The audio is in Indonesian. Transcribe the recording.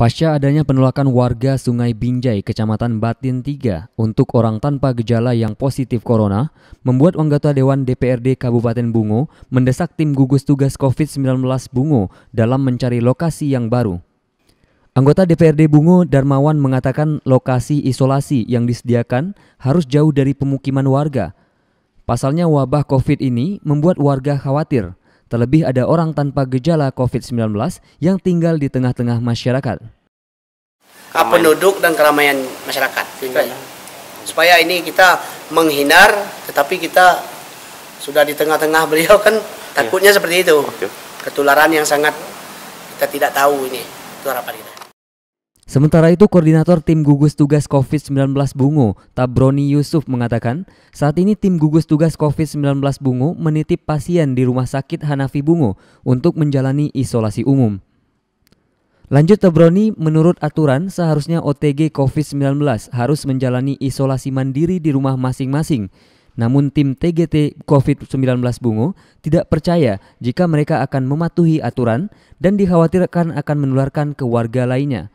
Pasca adanya penolakan warga Sungai Binjai, Kecamatan Batin 3 untuk orang tanpa gejala yang positif corona, membuat anggota Dewan DPRD Kabupaten Bungo mendesak tim gugus tugas COVID-19 Bungo dalam mencari lokasi yang baru. Anggota DPRD Bungo Darmawan mengatakan lokasi isolasi yang disediakan harus jauh dari pemukiman warga. Pasalnya wabah COVID ini membuat warga khawatir – Terlebih ada orang tanpa gejala COVID-19 yang tinggal di tengah-tengah masyarakat. Penduduk dan keramaian masyarakat. Supaya, supaya ini kita menghindar, tetapi kita sudah di tengah-tengah beliau kan iya. takutnya ya. seperti itu. Okay. Ketularan yang sangat kita tidak tahu ini. Itu harapan kita. Sementara itu, Koordinator Tim Gugus Tugas COVID-19 Bungo, Tabroni Yusuf mengatakan, saat ini tim gugus tugas COVID-19 Bungo menitip pasien di Rumah Sakit Hanafi Bungo untuk menjalani isolasi umum. Lanjut Tabroni, menurut aturan seharusnya OTG COVID-19 harus menjalani isolasi mandiri di rumah masing-masing. Namun tim TGT COVID-19 Bungo tidak percaya jika mereka akan mematuhi aturan dan dikhawatirkan akan menularkan ke warga lainnya.